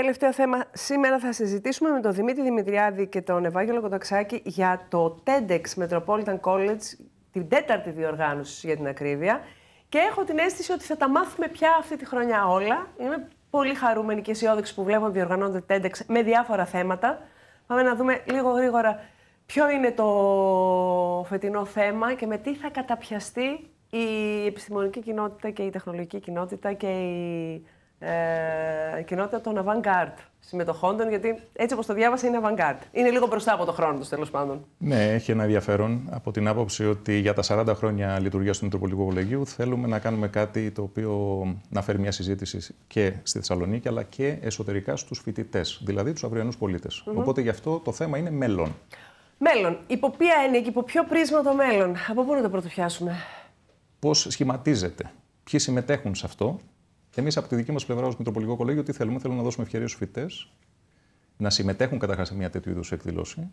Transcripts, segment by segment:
τελευταίο θέμα. Σήμερα θα συζητήσουμε με τον Δημήτρη Δημητριάδη και τον Ευάγγελο Κονταξάκη για το TEDx Metropolitan College, την τέταρτη διοργάνωση για την ακρίβεια. Και έχω την αίσθηση ότι θα τα μάθουμε πια αυτή τη χρονιά όλα. Είμαι πολύ χαρούμενη και αισιόδοξη που βλέπω ότι διοργανώνονται TEDx με διάφορα θέματα. Πάμε να δούμε λίγο γρήγορα ποιο είναι το φετινό θέμα και με τι θα καταπιαστεί η επιστημονική κοινότητα και η τεχνολογική κοινότητα και η ε, κοινότητα των avant-garde συμμετοχών γιατί έτσι όπως το διάβασα είναι Είναι λίγο μπροστά από το χρόνο τους τέλος πάντων. Ναι, έχει ένα ενδιαφέρον από την άποψη ότι για τα 40 χρόνια λειτουργία του Μητροπολικού Κολεγίου θέλουμε να κάνουμε κάτι το οποίο να φέρει μια συζήτηση και στη Θεσσαλονίκη αλλά και εσωτερικά στους φοιτητές, δηλαδή τους αυριανούς Οπότε γι' αυτό το θέμα είναι μέλλον. Μέλλον. Υπό ποια έννοια και υπό ποιο πρίσμα το μέλλον, από πού να το πρωτοφιάσουμε. Πώς σχηματίζεται, ποιοι συμμετέχουν σε αυτό Εμείς από τη δική μας πλευρά, ως Μητροπολικό Κολέγιο, τι θέλουμε, θέλουμε να δώσουμε ευκαιρίες στους φοιτητές να συμμετέχουν καταρχάς σε μια τέτοιου είδους εκδήλωση.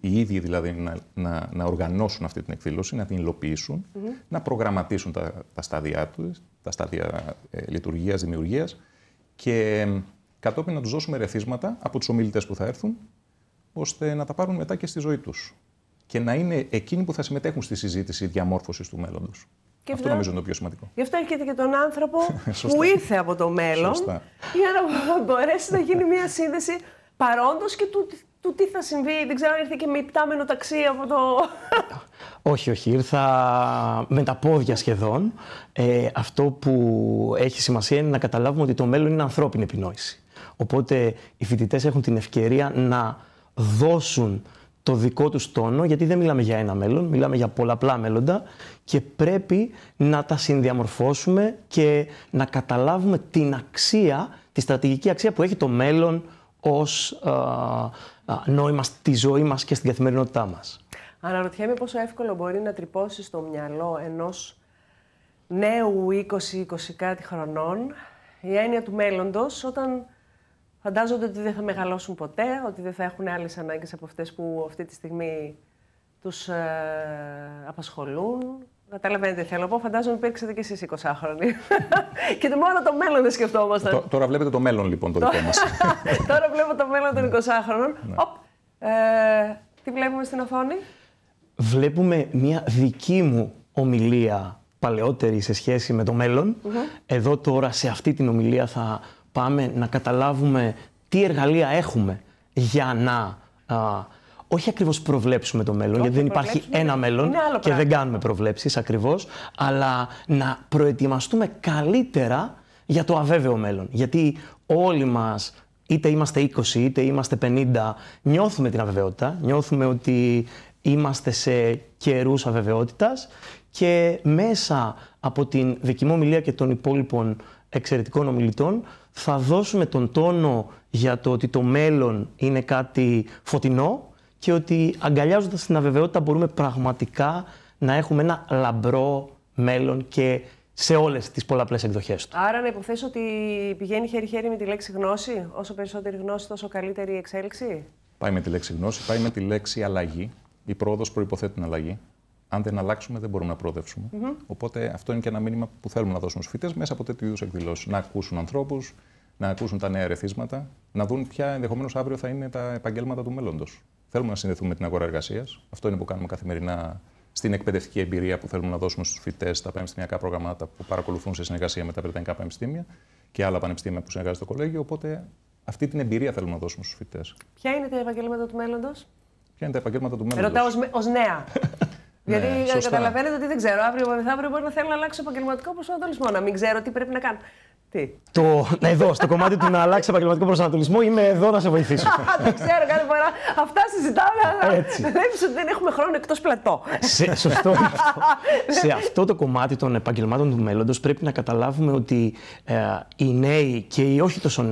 Οι ίδιοι δηλαδή να, να, να, οργανώσουν αυτή την εκδήλωση, να την υλοποιήσουν, να προγραμματίσουν τα, τα στάδια τους, τα στάδια ε, λειτουργίας, δημιουργίας και κατόπιν να τους δώσουμε ρεθίσματα από τους ομιλητές που θα έρθουν, ώστε να τα πάρουν μετά και στη ζωή τους. Και να είναι εκείνοι που θα συμμετέχουν στη συζήτηση διαμόρφωσης του μέλλοντος. Και αυτό νομίζω είναι το πιο σημαντικό. Γι' αυτό έρχεται και τον άνθρωπο που ήρθε από το μέλλον για να μπορέσει να γίνει μια σύνδεση παρόντος και του, τι θα συμβεί. Δεν ξέρω αν ήρθε και με υπτάμενο ταξί από το... όχι, όχι. Ήρθα με τα πόδια σχεδόν. Ε, αυτό που έχει σημασία είναι να καταλάβουμε ότι το μέλλον είναι ανθρώπινη επινόηση. Οπότε οι φοιτητές έχουν την ευκαιρία να δώσουν το δικό τους τόνο, γιατί δεν μιλάμε για ένα μέλλον, μιλάμε για πολλαπλά μέλλοντα και πρέπει να τα συνδιαμορφώσουμε και να καταλάβουμε την αξία, τη στρατηγική αξία που έχει το μέλλον ως α, νόημα στη ζωή μας και στην καθημερινότητά μας. Αναρωτιέμαι πόσο εύκολο μπορεί να τρυπώσει στο μυαλό ενός νέου 20-20 κάτι χρονών η έννοια του μέλλοντος όταν φαντάζονται ότι δεν θα μεγαλώσουν ποτέ, ότι δεν θα έχουν άλλες ανάγκες από αυτές που αυτή τη στιγμή τους ε, απασχολούν. Καταλαβαίνετε τι θέλω να πω. Φαντάζομαι ότι υπήρξατε και εσεί 20 χρόνια. και το μόνο το μέλλον δεν σκεφτόμαστε. τώρα βλέπετε το μέλλον λοιπόν το δικό μας. τώρα βλέπω το μέλλον των 20 χρόνων. Ναι. ναι. Ε, τι βλέπουμε στην οθόνη. Βλέπουμε μια δική μου ομιλία παλαιότερη σε σχέση με το μελλον Εδώ τώρα σε αυτή την ομιλία θα πάμε να καταλάβουμε τι εργαλεία έχουμε για να όχι ακριβώς προβλέψουμε το μέλλον, γιατί δεν υπάρχει ένα μέλλον και δεν κάνουμε προβλέψεις ακριβώς, αλλά να προετοιμαστούμε καλύτερα για το αβέβαιο μέλλον. Γιατί όλοι μας είτε είμαστε 20, είτε είμαστε 50, νιώθουμε την αβεβαιότητα, νιώθουμε ότι είμαστε σε καιρούς αβεβαιότητας και μέσα από την δική μου και των υπόλοιπων εξαιρετικών ομιλητών θα δώσουμε τον τόνο για το ότι το μέλλον είναι κάτι φωτεινό και ότι αγκαλιάζοντας την αβεβαιότητα μπορούμε πραγματικά να έχουμε ένα λαμπρό μέλλον και σε όλες τις πολλαπλές εκδοχές του. Άρα, να υποθέσω ότι πηγαίνει χέρι-χέρι με τη λέξη γνώση. Όσο περισσότερη γνώση, τόσο καλύτερη η εξέλιξη. Πάει με τη λέξη γνώση, πάει με τη λέξη αλλαγή. Η πρόοδος προποθέτει την αλλαγή αν δεν αλλάξουμε, δεν μπορούμε να προοδεύσουμε. Mm -hmm. Οπότε αυτό είναι και ένα μήνυμα που θέλουμε να δώσουμε στους φοιτητές μέσα από τέτοιου είδους εκδηλώσεις. Να ακούσουν ανθρώπους, να ακούσουν τα νέα ερεθίσματα, να δουν ποια ενδεχομένως αύριο θα είναι τα επαγγέλματα του μέλλοντος. Θέλουμε να συνδεθούμε με την αγορά εργασίας. Αυτό είναι που κάνουμε καθημερινά στην εκπαιδευτική εμπειρία που θέλουμε να δώσουμε στους φοιτητές στα πανεπιστημιακά προγραμμάτα που παρακολουθούν σε συνεργασία με τα Βρετανικά πανεπιστήμια και άλλα πανεπιστήμια που συνεργάζεται το κολέγιο. Οπότε αυτή την εμπειρία θέλουμε να δώσουμε στους φοιτητές. Ποια είναι τα επαγγέλματα του μέλλοντος, Ποια είναι τα επαγγέλματα του μέλλοντος. Ρωτάω ως νέα. Γιατί ναι, καταλαβαίνετε ότι δεν ξέρω, αύριο μεθαύριο μπορεί να θέλω να αλλάξω επαγγελματικό προσανατολισμό. να μην ξέρω τι πρέπει να κάνω. Τι? Το, ναι, εδώ, στο κομμάτι του να αλλάξει επαγγελματικό προσανατολισμό, είμαι εδώ να σε βοηθήσω. Δεν ξέρω, κάθε φορά αυτά συζητάμε. Έτσι. ότι δεν έχουμε χρόνο εκτός πλατό. Σε, σωστό αυτό. σε αυτό το κομμάτι των επαγγελμάτων του μέλλοντος πρέπει να καταλάβουμε ότι ε, οι νέοι και οι όχι τόσο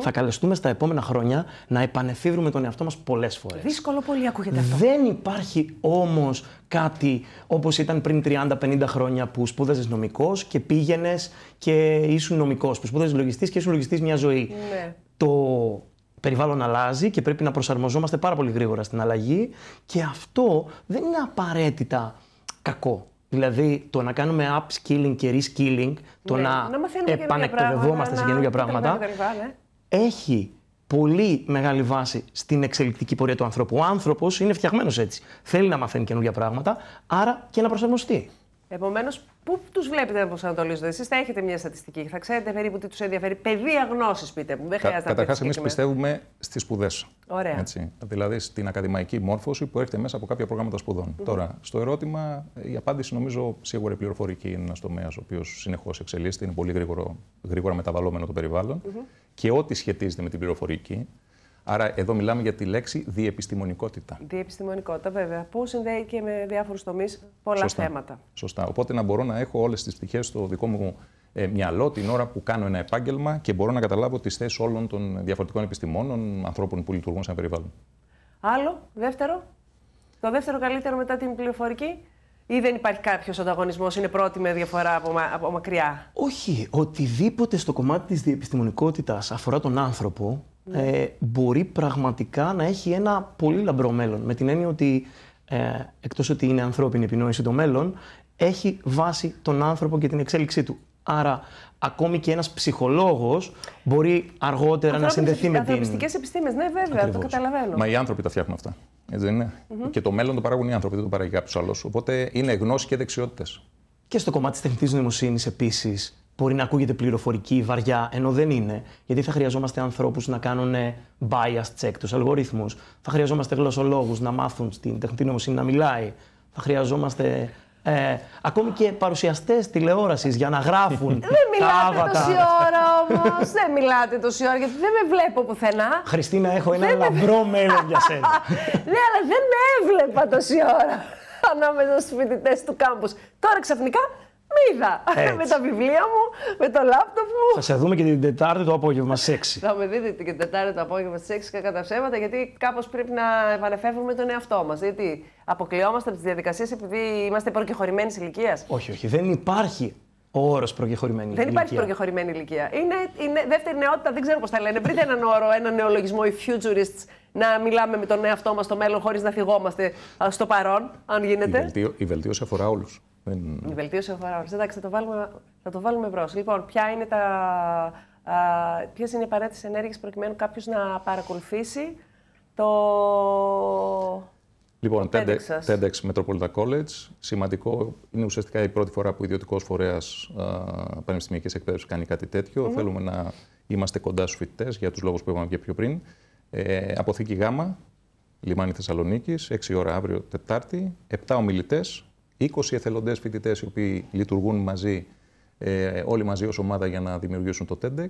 θα καλεστούμε στα επόμενα χρόνια να επανεφύβρουμε τον εαυτό μας πολλές φορές. Δύσκολο πολύ ακούγεται αυτό. Δεν υπάρχει όμως κάτι όπως ήταν πριν 30-50 χρόνια που σπούδαζες νομικός και πήγαινες και ήσουν νομικός μηχανικό, που λογιστής και είσαι λογιστής μια ζωή. Ναι. Το περιβάλλον αλλάζει και πρέπει να προσαρμοζόμαστε πάρα πολύ γρήγορα στην αλλαγή και αυτό δεν είναι απαραίτητα κακό. Δηλαδή το να κάνουμε upskilling και reskilling, το ναι, να, να επανεκπαιδευόμαστε σε καινούργια πράγματα, ναι. έχει πολύ μεγάλη βάση στην εξελικτική πορεία του ανθρώπου. Ο άνθρωπος είναι φτιαγμένος έτσι. Θέλει να μαθαίνει καινούργια πράγματα, άρα και να προσαρμοστεί. Επομένως, Πού τους βλέπετε να προσανατολίζονται, εσείς θα έχετε μια στατιστική, θα ξέρετε περίπου τι τους ενδιαφέρει. Παιδεία γνώσης, πείτε μου. Δεν χρειάζεται να Καταρχάς, εμεί πιστεύουμε στις σπουδές. Ωραία. Έτσι. Δηλαδή στην ακαδημαϊκή μόρφωση που έρχεται μέσα από κάποια προγράμματα σπουδών. Τώρα, στο ερώτημα, η απάντηση νομίζω σίγουρα η πληροφορική είναι ένας τομέας ο οποίος συνεχώς εξελίσσεται, είναι πολύ γρήγορο, γρήγορα μεταβαλλόμενο το περιβάλλον. Και ό,τι σχετίζεται με την πληροφορική, Άρα εδώ μιλάμε για τη λέξη διεπιστημονικότητα. Διεπιστημονικότητα, βέβαια. Που συνδέει και με διάφορους τομείς πολλά θέματα. Σωστά. Οπότε να μπορώ να έχω όλες τις πτυχές στο δικό μου ε, μυαλό την ώρα που κάνω ένα επάγγελμα και μπορώ να καταλάβω τις θέσεις όλων των διαφορετικών επιστημόνων, ανθρώπων που λειτουργούν σε ένα περιβάλλον. Άλλο, δεύτερο. Το δεύτερο καλύτερο μετά την πληροφορική. Ή δεν υπάρχει κάποιος ανταγωνισμός, είναι πρώτη με διαφορά από, μα, από μακριά. Όχι. Οτιδήποτε στο κομμάτι της διεπιστημονικότητας αφορά τον άνθρωπο, ναι. ε, μπορεί πραγματικά να έχει ένα πολύ λαμπρό μέλλον. Με την έννοια ότι ε, εκτός ότι είναι ανθρώπινη επινόηση το μέλλον, έχει βάση τον άνθρωπο και την εξέλιξή του. Άρα, ακόμη και ένας ψυχολόγος μπορεί αργότερα να συνδεθεί με την... Ανθρωπιστικές επιστήμες, ναι βέβαια, Ακριβώς. το καταλαβαίνω. Μα οι άνθρωποι τα φτιάχνουν αυτά, έτσι δεν ειναι Και το μέλλον το παράγουν οι άνθρωποι, δεν το παράγει κάποιος άλλος. Οπότε είναι γνώση και δεξιότητες. Και στο κομμάτι της τεχνητής νοημοσύνης επίσης. Μπορεί να ακούγεται πληροφορική, βαριά, ενώ δεν είναι. Γιατί θα χρειαζόμαστε ανθρώπους να κάνουν ε, bias check τους αλγορίθμους. Θα χρειαζόμαστε γλωσσολόγους να μάθουν στην τεχνητή νοημοσύνη να μιλάει. Θα χρειαζόμαστε ε, ακόμη και παρουσιαστές τηλεόρασης για να γράφουν. Δεν μιλάτε τόση ώρα όμως. δεν μιλάτε τόση ώρα γιατί δεν με βλέπω πουθενά. Χριστίνα, έχω ένα λαμπρό μέλλον για σένα. ναι, αλλά δεν με έβλεπα τόση ώρα ανάμεσα στους φοιτητές του κάμπους. Τώρα ξαφνικά με είδα. με τα βιβλία μου, με το λάπτοπ μου. Θα σε δούμε και την Τετάρτη το απόγευμα στι 6. θα με δείτε και την Τετάρτη το απόγευμα στι 6 κατά ψέματα, γιατί κάπως πρέπει να επανεφεύγουμε τον εαυτό μας. Γιατί αποκλειόμαστε από τις διαδικασίες επειδή είμαστε προκεχωρημένης ηλικίας. Όχι, όχι. Δεν υπάρχει ο όρος προκεχωρημένη ηλικία. Δεν υπάρχει προκεχωρημένη ηλικία. Είναι, είναι δεύτερη νεότητα, δεν ξέρω πώς τα λένε. Βρείτε έναν όρο, έναν νεολογισμό, οι futurists, να μιλάμε με τον εαυτό μας στο μέλλον χωρίς να θυγόμαστε στο παρόν, αν γίνεται. η βελτίωση αφορά όλους. Δεν... Η βελτίωση ο Φαραώνης. Εντάξει, θα το βάλουμε, θα το βάλουμε μπρος. Λοιπόν, ποια είναι τα, α, ποιες είναι οι απαραίτητες ενέργειες προκειμένου κάποιος να παρακολουθήσει το... Λοιπόν, το TEDx, TEDx Metropolitan College. Σημαντικό είναι ουσιαστικά η πρώτη φορά που ιδιωτικός φορέας πανεπιστημιακής εκπαίδευσης κάνει κάτι Θέλουμε να είμαστε κοντά στους φοιτητές για τους λόγους που είπαμε και πιο πριν. Ε, αποθήκη Γάμα, λιμάνι Θεσσαλονίκης, 6 ώρα αύριο Τετάρτη, 7 ομιλητέ 20 εθελοντές φοιτητές οι οποίοι λειτουργούν μαζί, ε, όλοι μαζί ως ομάδα για να δημιουργήσουν το TEDx.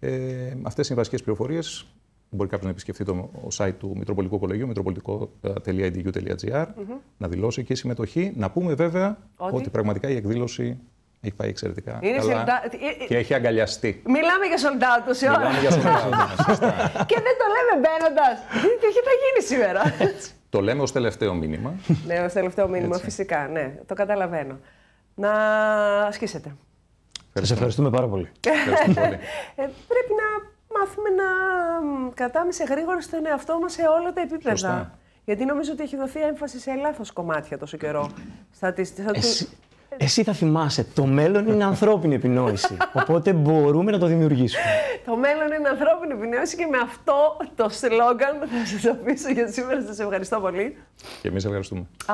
Ε, Αυτές είναι οι βασικές πληροφορίες. Μπορεί κάποιος να επισκεφτεί το site του Μητροπολιτικού κολεγιου Κολεγίου, να δηλώσει και η συμμετοχή. Να πούμε βέβαια ότι, πραγματικά η εκδήλωση έχει πάει εξαιρετικά. Είναι καλά Και έχει αγκαλιαστεί. Μιλάμε για σολτάτου ναι. και δεν το λέμε μπαίνοντας. Τι θα γίνει σήμερα. Το λέμε ως τελευταίο μήνυμα. ναι, ως τελευταίο μήνυμα, φυσικά. Ναι, το καταλαβαίνω. Να ασκήσετε. Σας ευχαριστούμε πάρα πολύ. πολύ. ε, πρέπει να μάθουμε να κρατάμε σε γρήγορα στον εαυτό μας σε όλα τα επίπεδα. Γιατί νομίζω ότι έχει δοθεί έμφαση σε λάθος κομμάτια τόσο καιρό. Στα, εσύ θα θυμάσαι, το μέλλον είναι ανθρώπινη επινόηση. Οπότε μπορούμε να το δημιουργήσουμε. το μέλλον είναι ανθρώπινη επινόηση και με αυτό το σλόγγαν θα σας αφήσω για σήμερα. Σας ευχαριστώ πολύ. Και εμείς ευχαριστούμε.